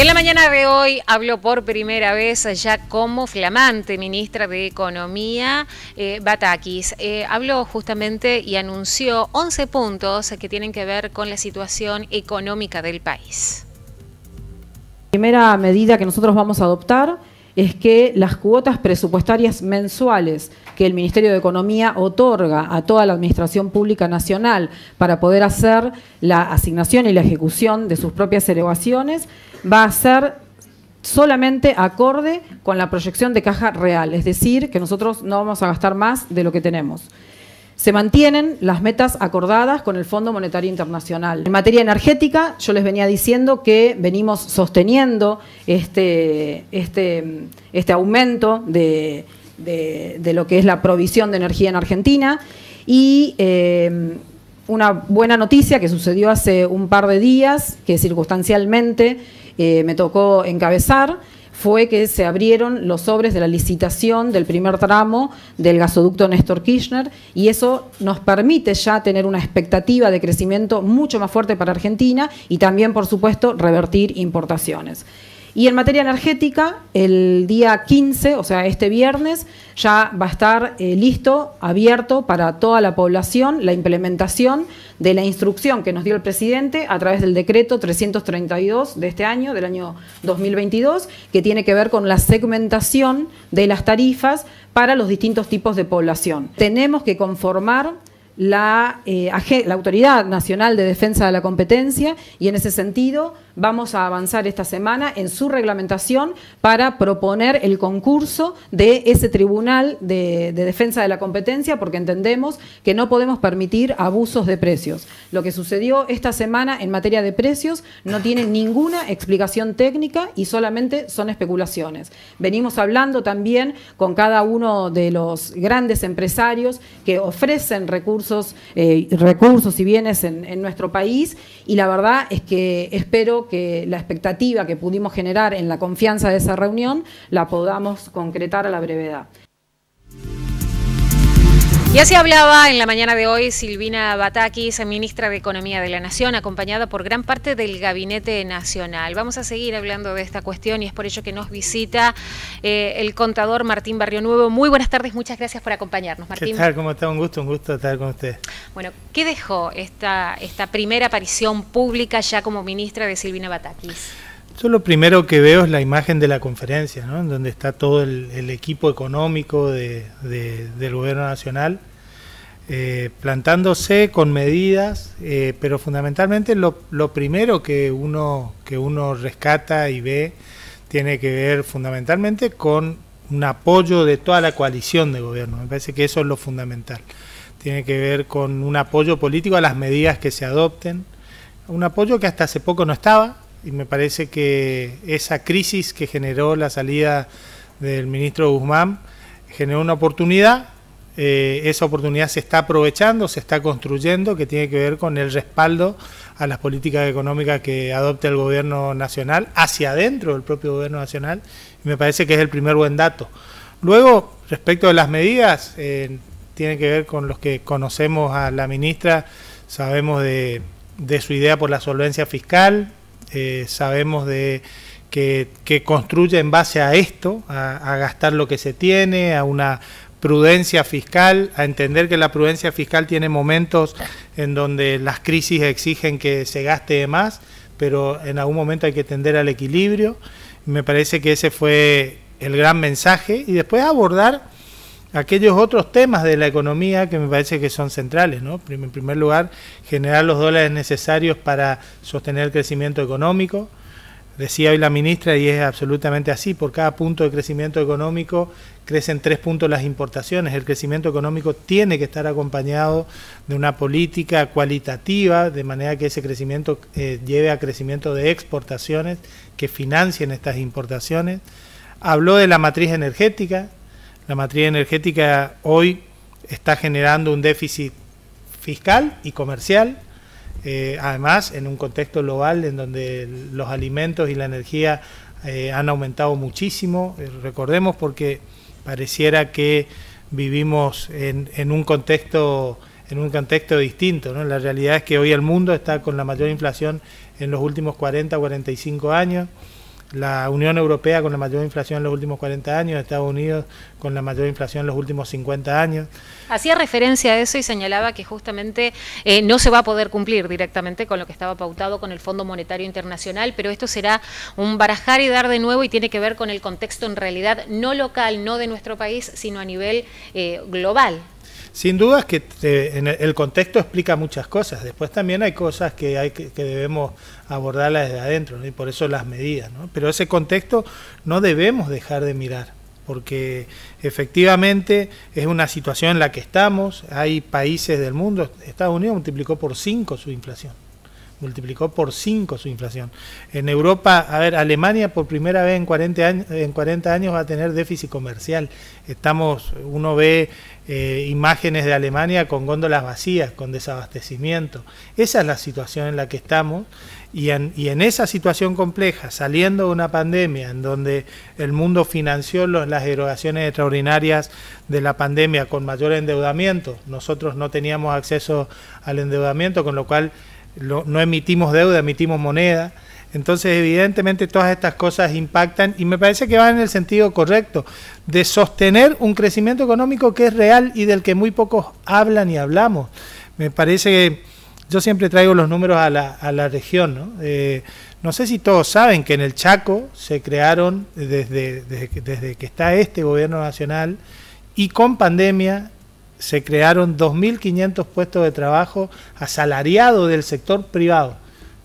en la mañana de hoy habló por primera vez ya como flamante ministra de Economía, eh, Batakis. Eh, habló justamente y anunció 11 puntos que tienen que ver con la situación económica del país. La primera medida que nosotros vamos a adoptar es que las cuotas presupuestarias mensuales que el Ministerio de Economía otorga a toda la Administración Pública Nacional para poder hacer la asignación y la ejecución de sus propias elevaciones, va a ser solamente acorde con la proyección de caja real, es decir, que nosotros no vamos a gastar más de lo que tenemos. Se mantienen las metas acordadas con el Fondo Monetario Internacional. En materia energética, yo les venía diciendo que venimos sosteniendo este, este, este aumento de, lo que es la provisión de energía en Argentina y eh, una buena noticia que sucedió hace un par de días, que circunstancialmente eh, me tocó encabezar, fue que se abrieron los sobres de la licitación del primer tramo del gasoducto Néstor Kirchner y eso nos permite ya tener una expectativa de crecimiento mucho más fuerte para Argentina y también, por supuesto, revertir importaciones. Y en materia energética, el día 15, o sea, este viernes, ya va a estar eh, listo, abierto para toda la población la implementación de la instrucción que nos dio el presidente a través del decreto 332 de este año, del año 2022, que tiene que ver con la segmentación de las tarifas para los distintos tipos de población. Tenemos que conformar la, eh, la, Autoridad Nacional de Defensa de la Competencia y en ese sentido vamos a avanzar esta semana en su reglamentación para proponer el concurso de ese Tribunal de, de Defensa de la Competencia porque entendemos que no podemos permitir abusos de precios. Lo que sucedió esta semana en materia de precios no tiene ninguna explicación técnica y solamente son especulaciones. Venimos hablando también con cada uno de los grandes empresarios que ofrecen recursos eh, recursos, y bienes en, en, nuestro país y la verdad es que espero que la expectativa que pudimos generar en la confianza de esa reunión la podamos concretar a la brevedad. Y así hablaba en la mañana de hoy Silvina Batakis, ministra de Economía de la Nación, acompañada por gran parte del Gabinete Nacional. Vamos a seguir hablando de esta cuestión y es por ello que nos visita eh, el contador Martín Barrio Nuevo. Muy buenas tardes, muchas gracias por acompañarnos, Martín. ¿Qué tal? ¿Cómo está? Un gusto, un gusto estar con usted. Bueno, ¿qué dejó esta, esta primera aparición pública ya como ministra de Silvina Batakis? Yo lo primero que veo es la imagen de la conferencia, en donde está todo el, equipo económico del gobierno nacional, eh, plantándose con medidas, eh, pero fundamentalmente lo, lo, primero que uno, que uno rescata y ve tiene que ver fundamentalmente con un apoyo de toda la coalición de gobierno. Me parece que eso es lo fundamental. Tiene que ver con un apoyo político a las medidas que se adopten, un apoyo que hasta hace poco no estaba, y me parece que esa crisis que generó la salida del ministro Guzmán generó una oportunidad, eh, esa oportunidad se está aprovechando, se está construyendo, que tiene que ver con el respaldo a las políticas económicas que adopte el gobierno nacional, hacia adentro del propio gobierno nacional, y me parece que es el primer buen dato. Luego, respecto de las medidas, eh, tiene que ver con los que conocemos a la ministra, sabemos de su idea por la solvencia fiscal, eh, sabemos de que, construye en base a esto, a, gastar lo que se tiene, a una prudencia fiscal, a entender que la prudencia fiscal tiene momentos en donde las crisis exigen que se gaste más, pero en algún momento hay que tender al equilibrio. Me parece que ese fue el gran mensaje y después abordar aquellos otros temas de la economía que me parece que son centrales, ¿no? En primer lugar, generar los dólares necesarios para sostener el crecimiento económico. Decía hoy la ministra y es absolutamente así, por cada punto de crecimiento económico crecen tres puntos las importaciones. El crecimiento económico tiene que estar acompañado de una política cualitativa, de manera que ese crecimiento eh, lleve a crecimiento de exportaciones que financien estas importaciones. Habló de la matriz energética, la matriz energética hoy está generando un déficit fiscal y comercial, eh, además en un contexto global en donde los alimentos y la energía eh, han aumentado muchísimo, eh, recordemos porque pareciera que vivimos en, un contexto en un contexto distinto, La realidad es que hoy el mundo está con la mayor inflación en los últimos 40 o 45 años la Unión Europea con la mayor inflación en los últimos 40 años, Estados Unidos con la mayor inflación en los últimos 50 años. Hacía referencia a eso y señalaba que justamente eh, no se va a poder cumplir directamente con lo que estaba pautado con el Fondo Monetario Internacional, pero esto será un barajar y dar de nuevo y tiene que ver con el contexto en realidad no local, no de nuestro país, sino a nivel eh, global. Sin duda es que en el contexto explica muchas cosas. Después también hay cosas que, hay que, debemos abordarlas desde adentro y por eso las medidas. Pero ese contexto no debemos dejar de mirar porque efectivamente es una situación en la que estamos. Hay países del mundo, Estados Unidos multiplicó por cinco su inflación multiplicó por 5 su inflación. En Europa, a ver, Alemania por primera vez en 40 años, en 40 años va a tener déficit comercial. Estamos, uno ve eh, imágenes de Alemania con góndolas vacías, con desabastecimiento. Esa es la situación en la que estamos y en, esa situación compleja, saliendo de una pandemia en donde el mundo financió las erogaciones extraordinarias de la pandemia con mayor endeudamiento, nosotros no teníamos acceso al endeudamiento, con lo cual no emitimos deuda, emitimos moneda. Entonces, evidentemente, todas estas cosas impactan y me parece que van en el sentido correcto de sostener un crecimiento económico que es real y del que muy pocos hablan y hablamos. Me parece que yo siempre traigo los números a la, a la región. ¿no? Eh, no sé si todos saben que en el Chaco se crearon, desde, desde que está este gobierno nacional y con pandemia, se crearon 2.500 puestos de trabajo asalariado del sector privado,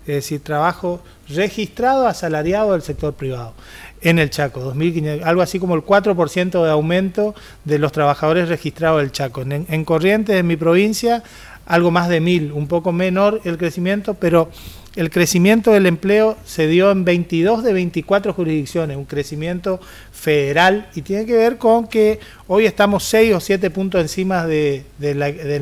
es decir, trabajo registrado asalariado del sector privado en el Chaco, 2500, algo así como el 4% de aumento de los trabajadores registrados del Chaco. En, en Corrientes, en mi provincia, algo más de 1.000, un poco menor el crecimiento, pero el crecimiento del empleo se dio en 22 de 24 jurisdicciones, un crecimiento federal y tiene que ver con que hoy estamos 6 o 7 puntos encima del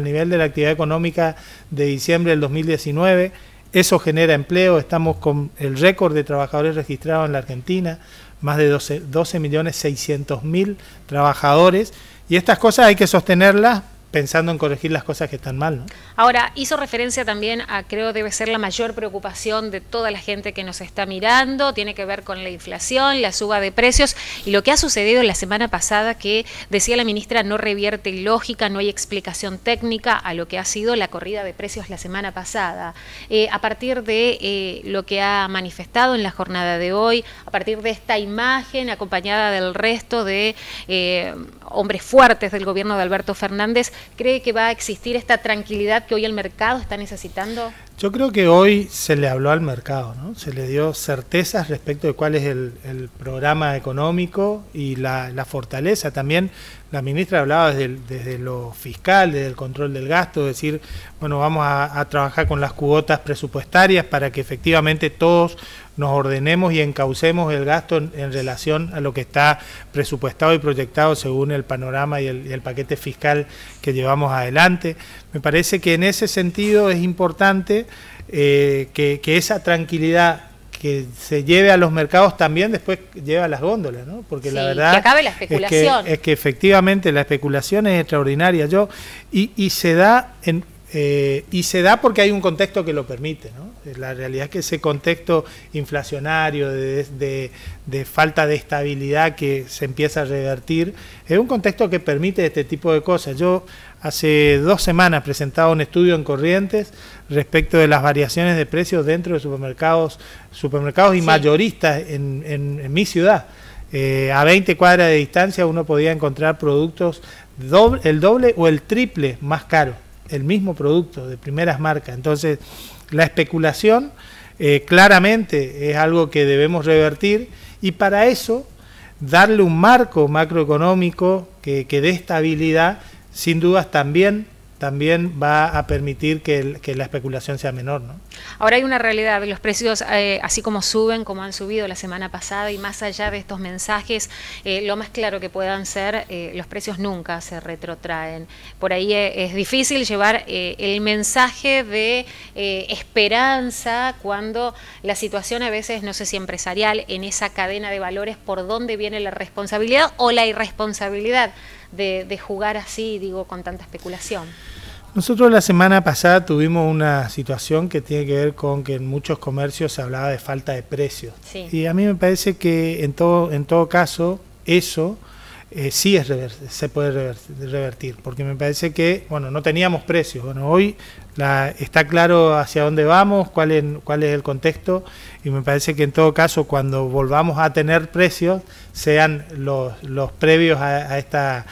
nivel de la actividad económica de diciembre del 2019. Eso genera empleo, estamos con el récord de trabajadores registrados en la Argentina, más de 12, 12 millones 600 mil trabajadores y estas cosas hay que sostenerlas pensando en corregir las cosas que están mal. Ahora, hizo referencia también a, creo debe ser la mayor preocupación de toda la gente que nos está mirando, tiene que ver con la inflación, la suba de precios y lo que ha sucedido la semana pasada que decía la ministra no revierte lógica, no hay explicación técnica a lo que ha sido la corrida de precios la semana pasada. Eh, a partir de eh, lo que ha manifestado en la jornada de hoy, a partir de esta imagen acompañada del resto de eh, hombres fuertes del gobierno de Alberto Fernández, ¿Cree que va a existir esta tranquilidad que hoy el mercado está necesitando? Yo creo que hoy se le habló al mercado, ¿no? se le dio certezas respecto de cuál es el, programa económico y la, la, fortaleza. También la ministra hablaba desde, desde lo fiscal, desde el control del gasto, es decir, bueno, vamos a, trabajar con las cuotas presupuestarias para que efectivamente todos nos ordenemos y encaucemos el gasto en, relación a lo que está presupuestado y proyectado según el panorama y el, paquete fiscal que llevamos adelante. Me parece que en ese sentido es importante eh, que esa tranquilidad que se lleve a los mercados también después lleva a las góndolas, ¿no? Porque la verdad que acabe la especulación. Es que, efectivamente la especulación es extraordinaria, yo y, se da en, eh, y se da porque hay un contexto que lo permite, ¿no? La realidad es que ese contexto inflacionario de, falta de estabilidad que se empieza a revertir es un contexto que permite este tipo de cosas. Yo hace dos semanas presentaba un estudio en Corrientes respecto de las variaciones de precios dentro de supermercados, supermercados y mayoristas en, mi ciudad. Eh, a 20 cuadras de distancia uno podía encontrar productos el doble o el triple más caro, el mismo producto de primeras marcas. Entonces, la especulación eh, claramente es algo que debemos revertir y para eso darle un marco macroeconómico que, que dé estabilidad sin dudas también también va a permitir que, la especulación sea menor. ¿no? Ahora hay una realidad, los precios eh, así como suben, como han subido la semana pasada y más allá de estos mensajes, eh, lo más claro que puedan ser, eh, los precios nunca se retrotraen. Por ahí es, difícil llevar el mensaje de esperanza cuando la situación a veces, no sé si empresarial, en esa cadena de valores, por dónde viene la responsabilidad o la irresponsabilidad de, jugar así, digo, con tanta especulación? Nosotros la semana pasada tuvimos una situación que tiene que ver con que en muchos comercios se hablaba de falta de precios. Y a mí me parece que en todo, en todo caso eso eh, sí es se puede revertir, porque me parece que, bueno, no teníamos precios. Bueno, hoy está claro hacia dónde vamos, cuál es, cuál es el contexto y me parece que en todo caso cuando volvamos a tener precios sean los, previos a, esta,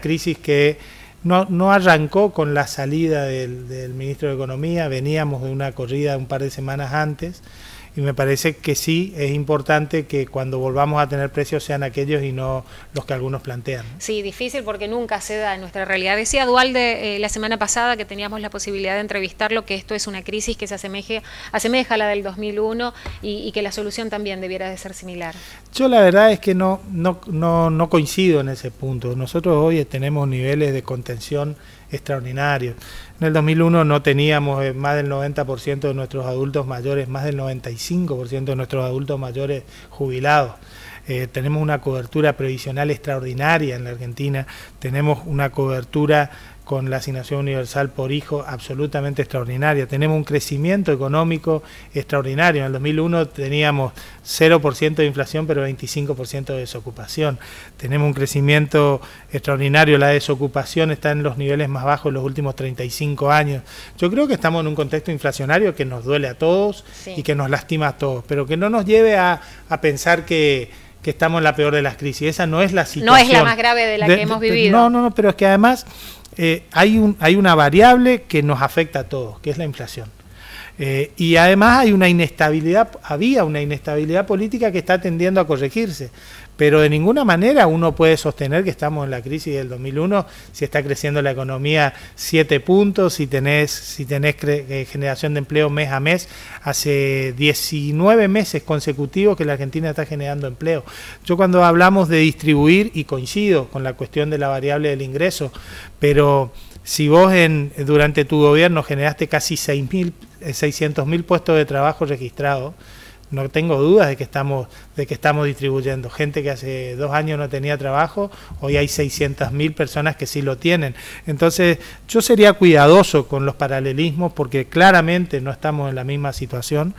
crisis que no, arrancó con la salida del ministro de Economía, veníamos de una corrida un par de semanas antes y me parece que sí es importante que cuando volvamos a tener precios sean aquellos y no los que algunos plantean. Sí, difícil porque nunca se da en nuestra realidad. Decía Dualde eh, la semana pasada que teníamos la posibilidad de entrevistarlo que esto es una crisis que se asemeje, asemeja a la del 2001 y, y que la solución también debiera de ser similar. Yo la verdad es que no, no, no, no coincido en ese punto. Nosotros hoy tenemos niveles de contención extraordinario. En el 2001 no teníamos eh, más del 90% de nuestros adultos mayores, más del 95% de nuestros adultos mayores jubilados. Eh, tenemos una cobertura previsional extraordinaria en la Argentina, tenemos una cobertura con la asignación universal por hijo absolutamente extraordinaria. Tenemos un crecimiento económico extraordinario. En el 2001 teníamos 0% de inflación, pero 25% de desocupación. Tenemos un crecimiento extraordinario. La desocupación está en los niveles más bajos en los últimos 35 años. Yo creo que estamos en un contexto inflacionario que nos duele a todos y que nos lastima a todos, pero que no nos lleve a, pensar que que estamos en la peor de las crisis. Esa no es la situación. No es la más grave de la que hemos vivido. No, no, no, pero es que además eh, hay, una variable que nos afecta a todos, que es la inflación. Eh, y además hay una inestabilidad, había una inestabilidad política que está tendiendo a corregirse pero de ninguna manera uno puede sostener que estamos en la crisis del 2001 si está creciendo la economía 7 puntos, si tenés, si tenés eh, generación de empleo mes a mes, hace 19 meses consecutivos que la Argentina está generando empleo. Yo cuando hablamos de distribuir, y coincido con la cuestión de la variable del ingreso, pero si vos en, durante tu gobierno generaste casi eh, mil puestos de trabajo registrados, no tengo dudas de que estamos de que estamos distribuyendo gente que hace dos años no tenía trabajo hoy hay 600.000 personas que sí lo tienen entonces yo sería cuidadoso con los paralelismos porque claramente no estamos en la misma situación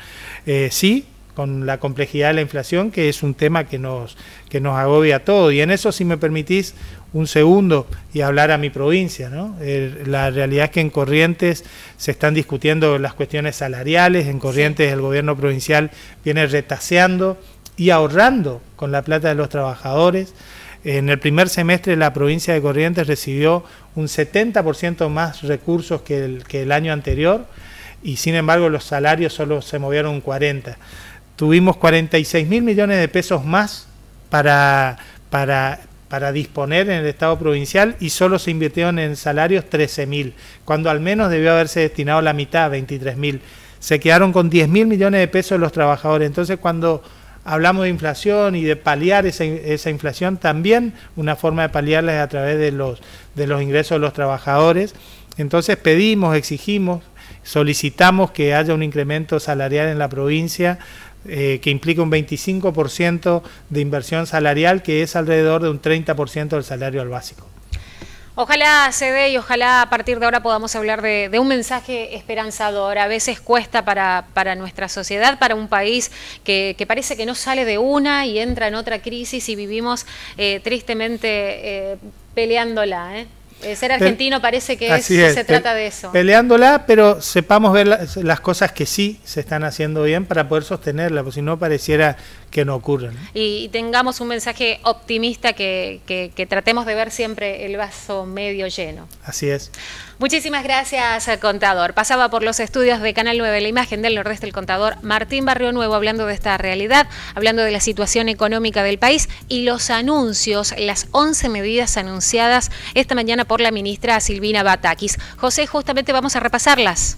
eh, sí con la complejidad de la inflación, que es un tema que nos, que nos agobia a todos. Y en eso, si me permitís un segundo y hablar a mi provincia, la realidad es que en Corrientes se están discutiendo las cuestiones salariales, en Corrientes el gobierno provincial viene retaseando y ahorrando con la plata de los trabajadores. En el primer semestre la provincia de Corrientes recibió un 70% más recursos que el, que el año anterior y sin embargo los salarios solo se movieron un 40%. Tuvimos 46 mil millones de pesos más para, para, disponer en el Estado provincial y solo se invirtieron en salarios 13.000, cuando al menos debió haberse destinado la mitad, 23.000. Se quedaron con 10 mil millones de pesos los trabajadores. Entonces, cuando hablamos de inflación y de paliar esa, inflación, también una forma de paliarla es a través de los, de los ingresos de los trabajadores. Entonces, pedimos, exigimos, solicitamos que haya un incremento salarial en la provincia eh, que implica un 25% de inversión salarial, que es alrededor de un 30% del salario al básico. Ojalá se dé y ojalá a partir de ahora podamos hablar de, un mensaje esperanzador. A veces cuesta para, nuestra sociedad, para un país que, parece que no sale de una y entra en otra crisis y vivimos eh, tristemente eh, peleándola. Eh, ser argentino parece que es, se trata de eso. Peleándola, pero sepamos ver las cosas que sí se están haciendo bien para poder sostenerla, porque si no pareciera que no ocurran. Y, tengamos un mensaje optimista que, que tratemos de ver siempre el vaso medio lleno. Así es. Muchísimas gracias, eh, contador. Pasaba por los estudios de Canal 9, la imagen del Nordeste, el contador Martín Barrio Nuevo, hablando de esta realidad, hablando de la situación económica del país y los anuncios, las 11 medidas anunciadas esta mañana por la ministra Silvina Batakis. José, justamente vamos a repasarlas.